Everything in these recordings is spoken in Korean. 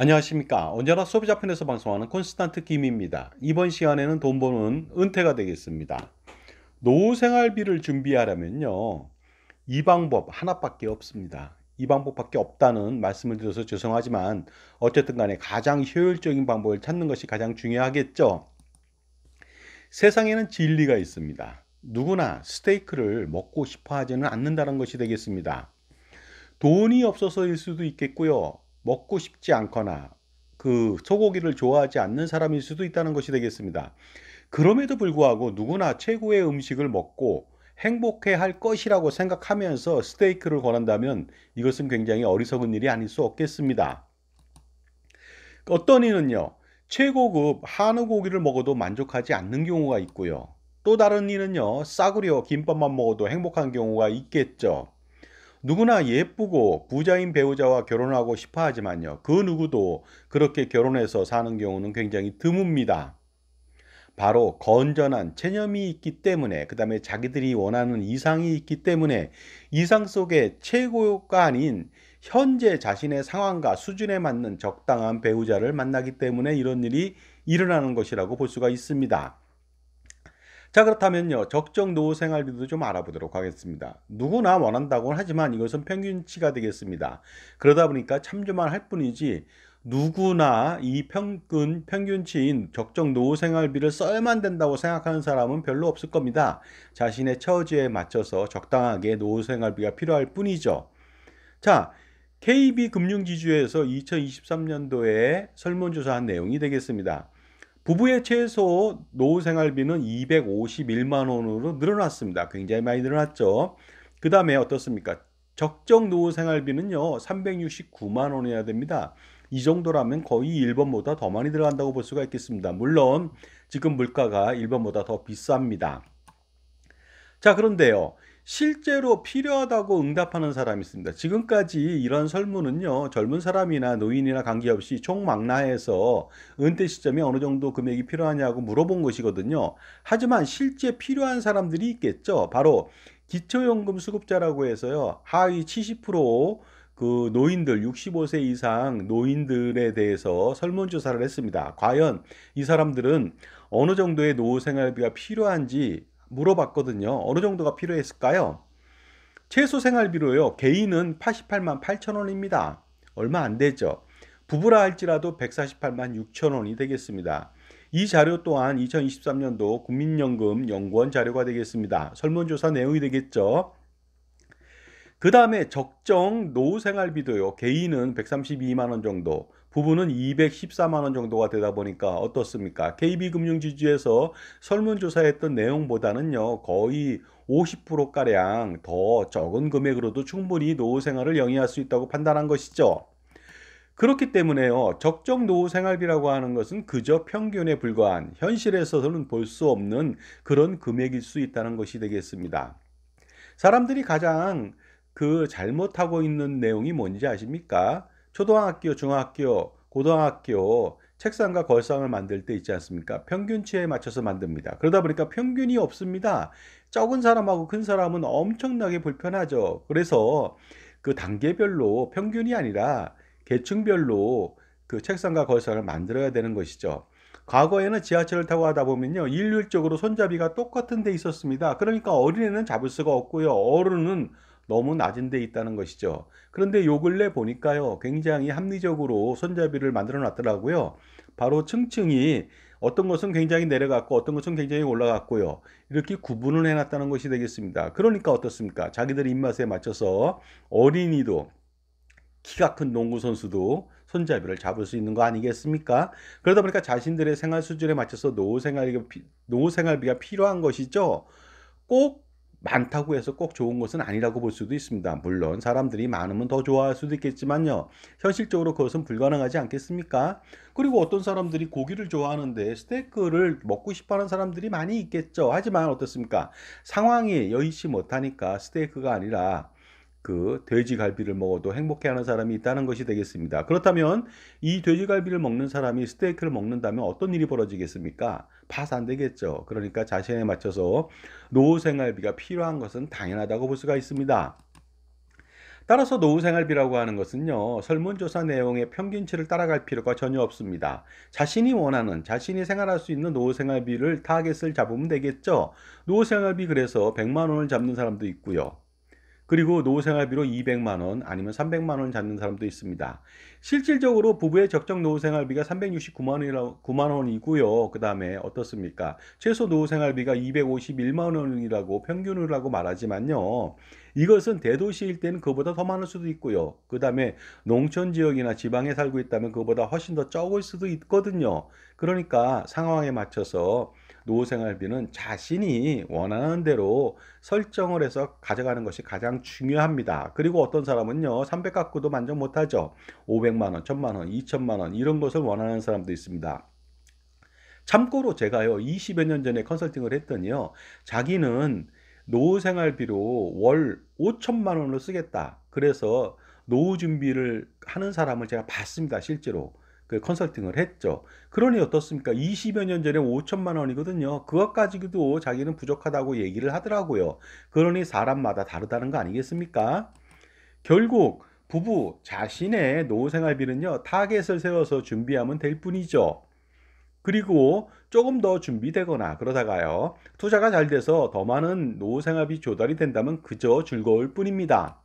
안녕하십니까 언제나 소비자 편에서 방송하는 콘스탄트 김입니다 이번 시간에는 돈 버는 은퇴가 되겠습니다 노후 생활비를 준비하려면요 이 방법 하나밖에 없습니다 이 방법밖에 없다는 말씀을 드려서 죄송하지만 어쨌든 간에 가장 효율적인 방법을 찾는 것이 가장 중요하겠죠 세상에는 진리가 있습니다 누구나 스테이크를 먹고 싶어 하지는 않는다는 것이 되겠습니다 돈이 없어서일 수도 있겠고요 먹고 싶지 않거나 그 소고기를 좋아하지 않는 사람일 수도 있다는 것이 되겠습니다. 그럼에도 불구하고 누구나 최고의 음식을 먹고 행복해 할 것이라고 생각하면서 스테이크를 권한다면 이것은 굉장히 어리석은 일이 아닐 수 없겠습니다. 어떤 이는요, 최고급 한우 고기를 먹어도 만족하지 않는 경우가 있고요. 또 다른 이는요, 싸구려 김밥만 먹어도 행복한 경우가 있겠죠. 누구나 예쁘고 부자인 배우자와 결혼하고 싶어 하지만요. 그 누구도 그렇게 결혼해서 사는 경우는 굉장히 드뭅니다. 바로 건전한 체념이 있기 때문에 그 다음에 자기들이 원하는 이상이 있기 때문에 이상 속의 최고가 아닌 현재 자신의 상황과 수준에 맞는 적당한 배우자를 만나기 때문에 이런 일이 일어나는 것이라고 볼 수가 있습니다. 자 그렇다면요 적정 노후 생활비도 좀 알아보도록 하겠습니다. 누구나 원한다고는 하지만 이것은 평균치가 되겠습니다. 그러다 보니까 참조만 할 뿐이지 누구나 이 평균, 평균치인 적정 노후 생활비를 써야만 된다고 생각하는 사람은 별로 없을 겁니다. 자신의 처지에 맞춰서 적당하게 노후 생활비가 필요할 뿐이죠. 자, KB금융지주에서 2023년도에 설문조사한 내용이 되겠습니다. 부부의 최소 노후 생활비는 251만 원으로 늘어났습니다. 굉장히 많이 늘어났죠. 그 다음에 어떻습니까? 적정 노후 생활비는요. 369만 원이어야 됩니다. 이 정도라면 거의 1번보다더 많이 들어간다고 볼 수가 있겠습니다. 물론 지금 물가가 1번보다더 비쌉니다. 자 그런데요. 실제로 필요하다고 응답하는 사람이 있습니다. 지금까지 이런 설문은요, 젊은 사람이나 노인이나 관계없이 총망라해서 은퇴 시점에 어느 정도 금액이 필요하냐고 물어본 것이거든요. 하지만 실제 필요한 사람들이 있겠죠. 바로 기초연금 수급자라고 해서요, 하위 70%그 노인들 65세 이상 노인들에 대해서 설문조사를 했습니다. 과연 이 사람들은 어느 정도의 노후 생활비가 필요한지 물어봤거든요. 어느 정도가 필요했을까요? 최소 생활비로요. 개인은 88만 8천 원입니다. 얼마 안 되죠. 부부라 할지라도 148만 6천 원이 되겠습니다. 이 자료 또한 2023년도 국민연금 연구원 자료가 되겠습니다. 설문조사 내용이 되겠죠. 그 다음에 적정 노후 생활비도요. 개인은 132만 원 정도, 부분은 214만 원 정도가 되다 보니까 어떻습니까? KB금융지주에서 설문조사했던 내용보다는요. 거의 50%가량 더 적은 금액으로도 충분히 노후생활을 영위할 수 있다고 판단한 것이죠. 그렇기 때문에요. 적정 노후 생활비라고 하는 것은 그저 평균에 불과한 현실에서는 볼 수 없는 그런 금액일 수 있다는 것이 되겠습니다. 사람들이 가장 그 잘못하고 있는 내용이 뭔지 아십니까? 초등학교, 중학교, 고등학교 책상과 걸상을 만들 때 있지 않습니까? 평균치에 맞춰서 만듭니다. 그러다 보니까 평균이 없습니다. 적은 사람하고 큰 사람은 엄청나게 불편하죠. 그래서 그 단계별로 평균이 아니라 계층별로 그 책상과 걸상을 만들어야 되는 것이죠. 과거에는 지하철을 타고 하다 보면요. 일률적으로 손잡이가 똑같은 데 있었습니다. 그러니까 어린애는 잡을 수가 없고요. 어른은 너무 낮은 데 있다는 것이죠. 그런데 요 근래 보니까요. 굉장히 합리적으로 손잡이를 만들어 놨더라고요. 바로 층층이 어떤 것은 굉장히 내려갔고 어떤 것은 굉장히 올라갔고요. 이렇게 구분을 해놨다는 것이 되겠습니다. 그러니까 어떻습니까? 자기들 입맛에 맞춰서 어린이도 키가 큰 농구 선수도 손잡이를 잡을 수 있는 거 아니겠습니까? 그러다 보니까 자신들의 생활 수준에 맞춰서 노후 생활비가 필요한 것이죠. 꼭 많다고 해서 꼭 좋은 것은 아니라고 볼 수도 있습니다. 물론 사람들이 많으면 더 좋아할 수도 있겠지만요. 현실적으로 그것은 불가능하지 않겠습니까? 그리고 어떤 사람들이 고기를 좋아하는데 스테이크를 먹고 싶어하는 사람들이 많이 있겠죠. 하지만 어떻습니까? 상황이 여의치 못하니까 스테이크가 아니라 그 돼지갈비를 먹어도 행복해하는 사람이 있다는 것이 되겠습니다. 그렇다면 이 돼지갈비를 먹는 사람이 스테이크를 먹는다면 어떤 일이 벌어지겠습니까? 파산 되겠죠. 그러니까 자신에 맞춰서 노후생활비가 필요한 것은 당연하다고 볼 수가 있습니다. 따라서 노후생활비라고 하는 것은요 설문조사 내용의 평균치를 따라갈 필요가 전혀 없습니다. 자신이 원하는 자신이 생활할 수 있는 노후생활비를 타겟을 잡으면 되겠죠. 노후생활비 그래서 100만 원을 잡는 사람도 있고요. 그리고 노후생활비로 200만원 아니면 300만원 잡는 사람도 있습니다. 실질적으로 부부의 적정 노후 생활비가 369만 원, 원이고요. 그 다음에 어떻습니까? 최소 노후 생활비가 251만 원이라고 평균을 하고 말하지만요. 이것은 대도시일 때는 그보다 더 많을 수도 있고요. 그 다음에 농촌 지역이나 지방에 살고 있다면 그보다 훨씬 더 적을 수도 있거든요. 그러니까 상황에 맞춰서 노후 생활비는 자신이 원하는 대로 설정을 해서 가져가는 것이 가장 중요합니다. 그리고 어떤 사람은요. 300 갖고도 만족 못하죠. 500 500만원, 1000만원, 2000만원 이런 것을 원하는 사람도 있습니다. 참고로 제가요 20여 년 전에 컨설팅을 했더니요 자기는 노후생활비로 월 5천만 원을 쓰겠다 그래서 노후 준비를 하는 사람을 제가 봤습니다 실제로 그 컨설팅을 했죠 그러니 어떻습니까 20여 년 전에 5천만 원이거든요 그것 까지도 자기는 부족하다고 얘기를 하더라고요 그러니 사람마다 다르다는 거 아니겠습니까 결국 부부 자신의 노후생활비는요 타겟을 세워서 준비하면 될 뿐이죠. 그리고 조금 더 준비되거나 그러다가요 투자가 잘 돼서 더 많은 노후생활비 조달이 된다면 그저 즐거울 뿐입니다.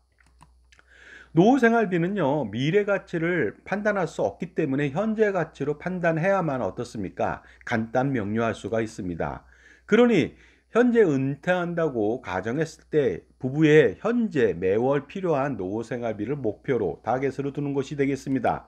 노후생활비는요 미래 가치를 판단할 수 없기 때문에 현재 가치로 판단해야만 어떻습니까? 간단 명료할 수가 있습니다. 그러니 현재 은퇴한다고 가정했을 때 부부의 현재 매월 필요한 노후 생활비를 목표로 다겟으로 두는 것이 되겠습니다.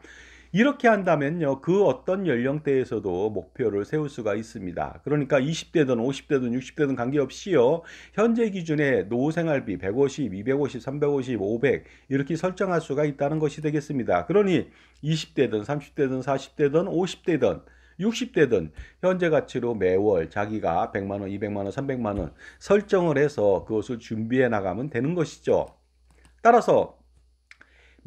이렇게 한다면요 그 어떤 연령대에서도 목표를 세울 수가 있습니다 그러니까 20대든 50대든 60대든 관계없이요 현재 기준의 노후생활비 150, 250, 350, 500 이렇게 설정할 수가 있다는 것이 되겠습니다 그러니 20대든 30대든 40대든 50대든 60대든 현재 가치로 매월 자기가 100만원, 200만원, 300만원 설정을 해서 그것을 준비해 나가면 되는 것이죠. 따라서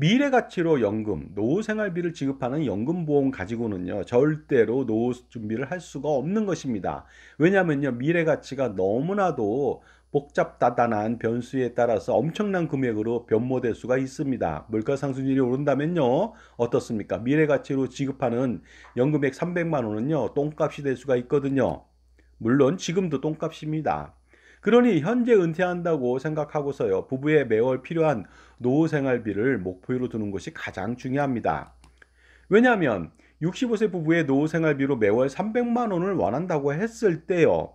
미래 가치로 연금, 노후 생활비를 지급하는 연금보험 가지고는요. 절대로 노후 준비를 할 수가 없는 것입니다. 왜냐하면요. 미래 가치가 너무나도 복잡다단한 변수에 따라서 엄청난 금액으로 변모될 수가 있습니다. 물가 상승률이 오른다면요. 어떻습니까? 미래 가치로 지급하는 연금액 300만 원은요. 똥값이 될 수가 있거든요. 물론 지금도 똥값입니다. 그러니 현재 은퇴한다고 생각하고서요. 부부의 매월 필요한 노후 생활비를 목표로 두는 것이 가장 중요합니다. 왜냐하면 65세 부부의 노후 생활비로 매월 300만 원을 원한다고 했을 때요.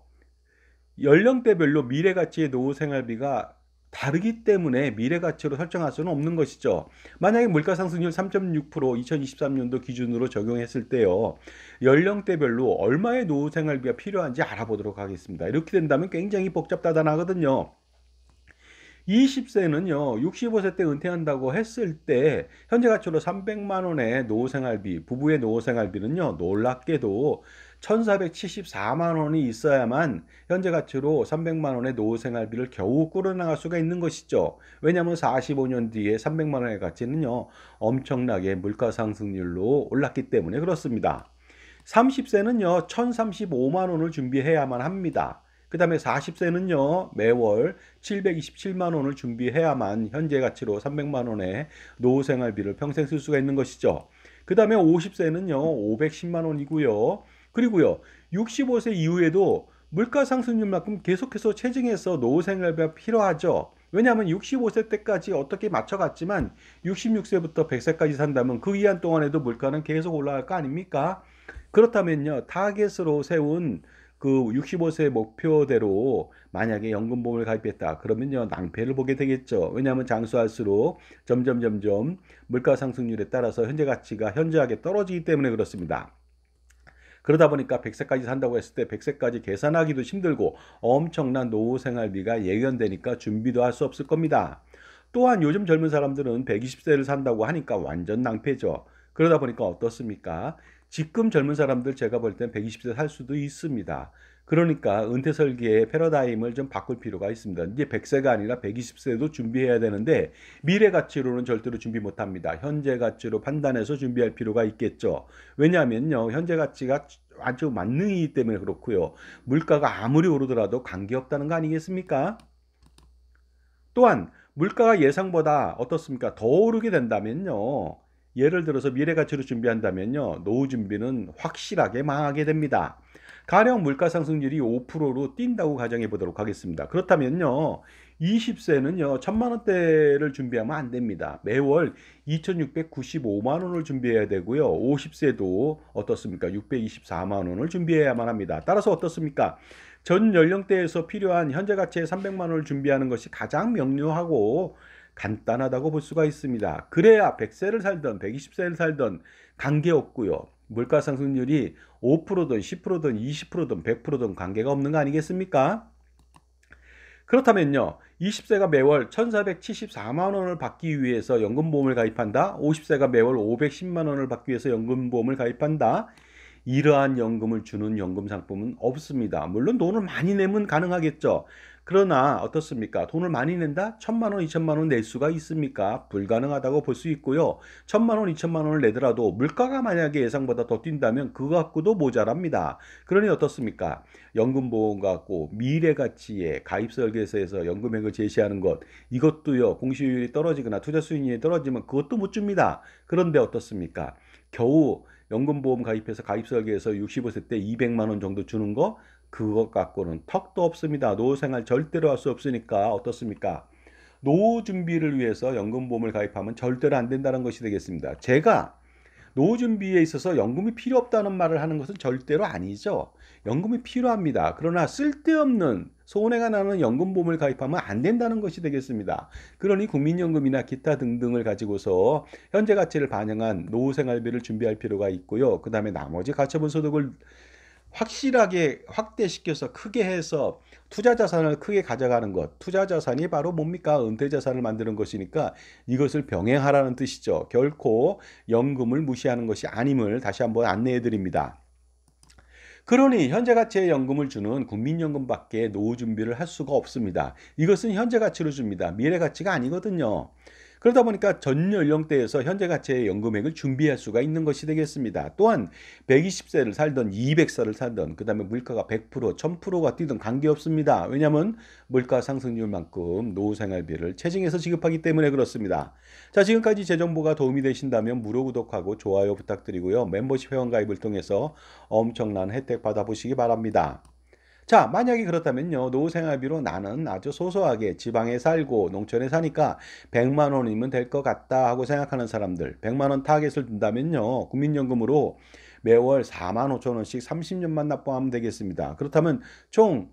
연령대별로 미래가치의 노후생활비가 다르기 때문에 미래가치로 설정할 수는 없는 것이죠. 만약에 물가상승률 3.6% 2023년도 기준으로 적용했을 때요. 연령대별로 얼마의 노후생활비가 필요한지 알아보도록 하겠습니다. 이렇게 된다면 굉장히 복잡다단하거든요. 20세는요, 65세 때 은퇴한다고 했을 때 현재 가치로 300만 원의 노후 생활비, 부부의 노후 생활비는요, 놀랍게도 1,474만 원이 있어야만 현재 가치로 300만 원의 노후 생활비를 겨우 끌어나갈 수가 있는 것이죠. 왜냐하면 45년 뒤에 300만 원의 가치는요, 엄청나게 물가 상승률로 올랐기 때문에 그렇습니다. 30세는요, 1,035만 원을 준비해야만 합니다. 그 다음에 40세는요 매월 727만 원을 준비해야만 현재 가치로 300만 원의 노후 생활비를 평생 쓸 수가 있는 것이죠. 그 다음에 50세는요 510만 원이고요. 그리고요 65세 이후에도 물가상승률만큼 계속해서 체증해서 노후 생활비가 필요하죠. 왜냐하면 65세 때까지 어떻게 맞춰갔지만 66세부터 100세까지 산다면 그 기간 동안에도 물가는 계속 올라갈 거 아닙니까? 그렇다면요 타겟으로 세운 그 65세 목표대로 만약에 연금보험을 가입했다 그러면요 낭패를 보게 되겠죠 왜냐하면 장수할수록 점점 점점 물가 상승률에 따라서 현재 가치가 현저하게 떨어지기 때문에 그렇습니다 그러다 보니까 100세까지 산다고 했을 때 100세까지 계산하기도 힘들고 엄청난 노후 생활비가 예견되니까 준비도 할 수 없을 겁니다. 또한 요즘 젊은 사람들은 120세를 산다고 하니까 완전 낭패죠. 그러다 보니까 어떻습니까? 지금 젊은 사람들 제가 볼 땐 120세 살 수도 있습니다. 그러니까 은퇴 설계의 패러다임을 좀 바꿀 필요가 있습니다. 이제 100세가 아니라 120세도 준비해야 되는데 미래 가치로는 절대로 준비 못 합니다. 현재 가치로 판단해서 준비할 필요가 있겠죠. 왜냐하면요. 현재 가치가 아주 만능이기 때문에 그렇고요. 물가가 아무리 오르더라도 관계없다는 거 아니겠습니까? 또한 물가가 예상보다 어떻습니까? 더 오르게 된다면요. 예를 들어서 미래 가치로 준비한다면요. 노후 준비는 확실하게 망하게 됩니다. 가령 물가 상승률이 5%로 뛴다고 가정해 보도록 하겠습니다. 그렇다면요. 20세는요. 천만 원대를 준비하면 안 됩니다. 매월 2,695만 원을 준비해야 되고요. 50세도 어떻습니까? 624만 원을 준비해야만 합니다. 따라서 어떻습니까? 전 연령대에서 필요한 현재 가치의 300만 원을 준비하는 것이 가장 명료하고 간단하다고 볼 수가 있습니다. 그래야 100세를 살던 120세를 살던 관계없고요. 물가 상승률이 5%든 10%든 20%든 100%든 관계가 없는 거 아니겠습니까? 그렇다면요. 20세가 매월 1,474만 원을 받기 위해서 연금보험을 가입한다. 50세가 매월 510만 원을 받기 위해서 연금보험을 가입한다. 이러한 연금을 주는 연금 상품은 없습니다. 물론 돈을 많이 내면 가능하겠죠. 그러나 어떻습니까? 돈을 많이 낸다? 천만 원, 이천만 원 낼 수가 있습니까? 불가능하다고 볼 수 있고요. 천만 원, 이천만 원을 내더라도 물가가 만약에 예상보다 더 뛴다면 그거 갖고도 모자랍니다. 그러니 어떻습니까? 연금보험갖고미래가치에 가입설계서에서 연금액을 제시하는 것 이것도요. 공시율이 떨어지거나 투자 수익률이 떨어지면 그것도 못 줍니다. 그런데 어떻습니까? 겨우 연금보험 가입해서 가입설계에서 65세 때 200만 원 정도 주는 거 그것 갖고는 턱도 없습니다. 노후 생활 절대로 할 수 없으니까 어떻습니까? 노후 준비를 위해서 연금보험을 가입하면 절대로 안 된다는 것이 되겠습니다. 제가 노후 준비에 있어서 연금이 필요 없다는 말을 하는 것은 절대로 아니죠. 연금이 필요합니다. 그러나 쓸데없는 손해가 나는 연금보험을 가입하면 안 된다는 것이 되겠습니다. 그러니 국민연금이나 기타 등등을 가지고서 현재 가치를 반영한 노후생활비를 준비할 필요가 있고요. 그 다음에 나머지 가처분 소득을 확실하게 확대시켜서 크게 해서 투자 자산을 크게 가져가는 것. 투자 자산이 바로 뭡니까? 은퇴 자산을 만드는 것이니까 이것을 병행하라는 뜻이죠. 결코 연금을 무시하는 것이 아님을 다시 한번 안내해 드립니다. 그러니 현재 가치의 연금을 주는 국민연금밖에 노후 준비를 할 수가 없습니다. 이것은 현재 가치로 줍니다. 미래 가치가 아니거든요. 그러다 보니까 전 연령대에서 현재 가치의 연금액을 준비할 수가 있는 것이 되겠습니다. 또한 120세를 살던 200세를 살던 그 다음에 물가가 100% 1000%가 뛰든 관계없습니다. 왜냐하면 물가 상승률만큼 노후생활비를 체증해서 지급하기 때문에 그렇습니다. 자 지금까지 제 정보가 도움이 되신다면 무료 구독하고 좋아요 부탁드리고요. 멤버십 회원 가입을 통해서 엄청난 혜택 받아보시기 바랍니다. 자 만약에 그렇다면요 노후 생활비로 나는 아주 소소하게 지방에 살고 농촌에 사니까 100만 원이면 될 것 같다 하고 생각하는 사람들 100만 원 타겟을 둔다면요 국민연금으로 매월 4만 5천 원씩 30년만 납부하면 되겠습니다 그렇다면 총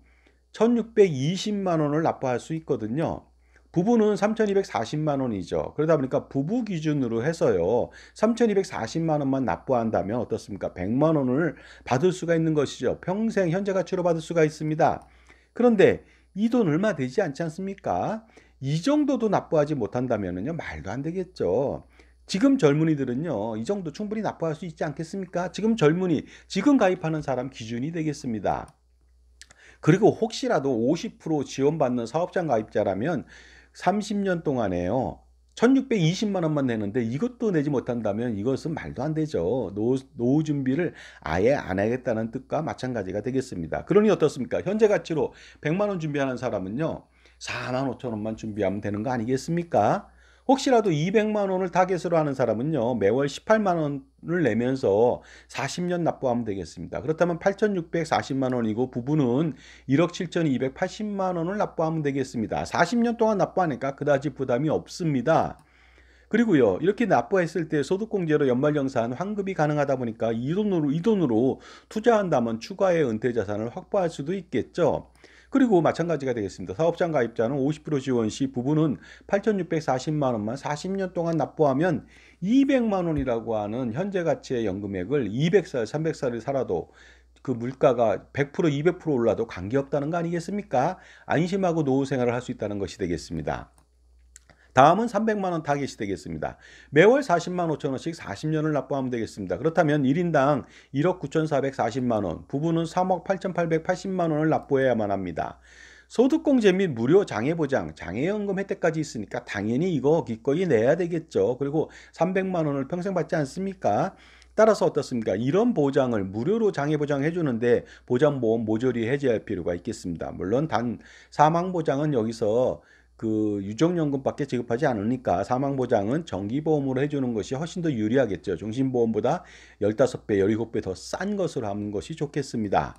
1620만 원을 납부할 수 있거든요 부부는 3,240만 원이죠. 그러다 보니까 부부 기준으로 해서요. 3,240만 원만 납부한다면 어떻습니까? 100만 원을 받을 수가 있는 것이죠. 평생 현재 가치로 받을 수가 있습니다. 그런데 이 돈 얼마 되지 않지 않습니까? 이 정도도 납부하지 못한다면요. 말도 안 되겠죠. 지금 젊은이들은요. 이 정도 충분히 납부할 수 있지 않겠습니까? 지금 젊은이, 지금 가입하는 사람 기준이 되겠습니다. 그리고 혹시라도 50% 지원받는 사업장 가입자라면 30년 동안에요. 1620만 원만 내는데 이것도 내지 못한다면 이것은 말도 안 되죠. 노후, 노후 준비를 아예 안 하겠다는 뜻과 마찬가지가 되겠습니다. 그러니 어떻습니까? 현재 가치로 100만 원 준비하는 사람은요. 4만 5천 원만 준비하면 되는 거 아니겠습니까? 혹시라도 200만 원을 타겟으로 하는 사람은요. 매월 18만 원을 내면서 40년 납부하면 되겠습니다. 그렇다면 8,640만 원이고 부부는 1억 7,280만 원을 납부하면 되겠습니다. 40년 동안 납부하니까 그다지 부담이 없습니다. 그리고요 이렇게 납부했을 때 소득공제로 연말정산 환급이 가능하다 보니까 이 돈으로 이 돈으로 투자한다면 추가의 은퇴자산을 확보할 수도 있겠죠 그리고 마찬가지가 되겠습니다. 사업장 가입자는 50% 지원 시 부부는 8,640만 원만 40년 동안 납부하면 200만 원이라고 하는 현재 가치의 연금액을 200살, 300살을 살아도 그 물가가 100% 200% 올라도 관계없다는 거 아니겠습니까? 안심하고 노후 생활을 할 수 있다는 것이 되겠습니다. 다음은 300만 원타겟이 되겠습니다. 매월 40만 5천 원씩 40년을 납부하면 되겠습니다. 그렇다면 1인당 1억 9,440만 원, 부부는 3억 8,880만 원을 납부해야만 합니다. 소득공제 및 무료 장애보장, 장애연금 혜택까지 있으니까 당연히 이거 기꺼이 내야 되겠죠. 그리고 300만 원을 평생 받지 않습니까? 따라서 어떻습니까? 이런 보장을 무료로 장애보장 해주는데 보장보험 모조리 해제할 필요가 있겠습니다. 물론 단 사망보장은 여기서 그 유족연금밖에 지급하지 않으니까 사망보장은 정기보험으로 해주는 것이 훨씬 더 유리하겠죠. 종신보험보다 15배, 17배 더 싼 것으로 하는 것이 좋겠습니다.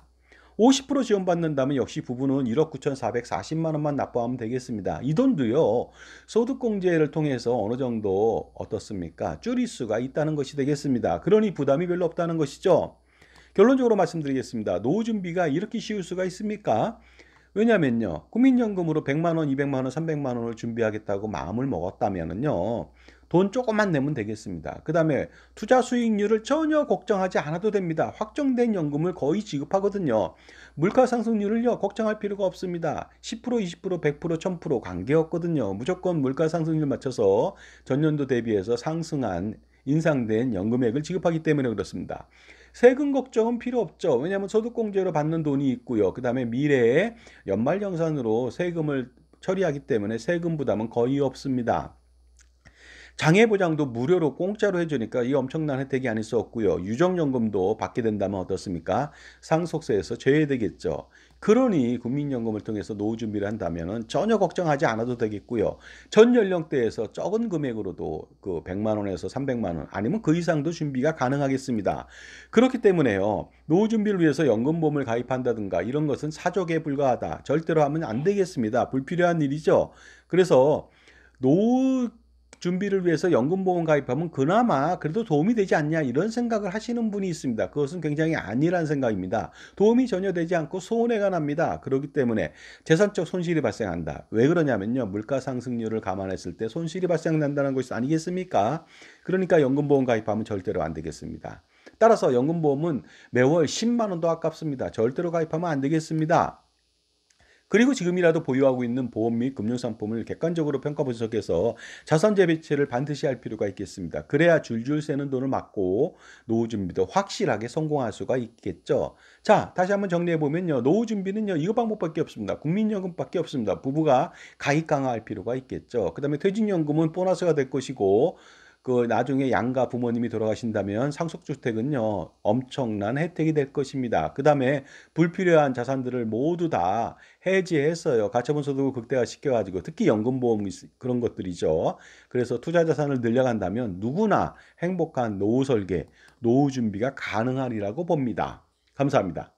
50% 지원받는다면 역시 부부는 1억 9,440만 원만 납부하면 되겠습니다. 이 돈도요. 소득공제를 통해서 어느 정도 어떻습니까? 줄일 수가 있다는 것이 되겠습니다. 그러니 부담이 별로 없다는 것이죠. 결론적으로 말씀드리겠습니다. 노후 준비가 이렇게 쉬울 수가 있습니까? 왜냐면요. 국민연금으로 100만 원, 200만 원, 300만 원을 준비하겠다고 마음을 먹었다면은요. 돈 조금만 내면 되겠습니다. 그 다음에 투자 수익률을 전혀 걱정하지 않아도 됩니다. 확정된 연금을 거의 지급하거든요. 물가 상승률을요, 걱정할 필요가 없습니다. 10%, 20%, 100%, 1000% 관계없거든요. 무조건 물가 상승률 맞춰서 전년도 대비해서 상승한 인상된 연금액을 지급하기 때문에 그렇습니다. 세금 걱정은 필요 없죠. 왜냐하면 소득공제로 받는 돈이 있고요. 그 다음에 미래에 연말정산으로 세금을 처리하기 때문에 세금 부담은 거의 없습니다. 장애 보장도 무료로 공짜로 해주니까 이 엄청난 혜택이 아닐 수 없고요. 유정연금도 받게 된다면 어떻습니까? 상속세에서 제외되겠죠. 그러니 국민연금을 통해서 노후 준비를 한다면 전혀 걱정하지 않아도 되겠고요. 전 연령대에서 적은 금액으로도 그 100만 원에서 300만 원 아니면 그 이상도 준비가 가능하겠습니다. 그렇기 때문에요. 노후 준비를 위해서 연금보험을 가입한다든가 이런 것은 사족에 불과하다. 절대로 하면 안 되겠습니다. 불필요한 일이죠. 그래서 노후 준비를 위해서 연금보험 가입하면 그나마 그래도 도움이 되지 않냐 이런 생각을 하시는 분이 있습니다. 그것은 굉장히 아니란 생각입니다. 도움이 전혀 되지 않고 손해가 납니다. 그렇기 때문에 재산적 손실이 발생한다. 왜 그러냐면요. 물가 상승률을 감안했을 때 손실이 발생한다는 것이 아니겠습니까? 그러니까 연금보험 가입하면 절대로 안 되겠습니다. 따라서 연금보험은 매월 10만 원도 아깝습니다. 절대로 가입하면 안 되겠습니다. 그리고 지금이라도 보유하고 있는 보험 및 금융상품을 객관적으로 평가 분석해서 자산 재배치를 반드시 할 필요가 있겠습니다. 그래야 줄줄 새는 돈을 막고 노후 준비도 확실하게 성공할 수가 있겠죠. 자, 다시 한번 정리해 보면요. 노후 준비는요. 이거 방법밖에 없습니다. 국민연금밖에 없습니다. 부부가 가입 강화할 필요가 있겠죠. 그다음에 퇴직연금은 보너스가 될 것이고 그 나중에 양가 부모님이 돌아가신다면 상속주택은요 엄청난 혜택이 될 것입니다. 그 다음에 불필요한 자산들을 모두 다 해지했어요. 가처분 소득을 극대화시켜가지고 특히 연금보험 그런 것들이죠. 그래서 투자 자산을 늘려간다면 누구나 행복한 노후 설계, 노후 준비가 가능하리라고 봅니다. 감사합니다.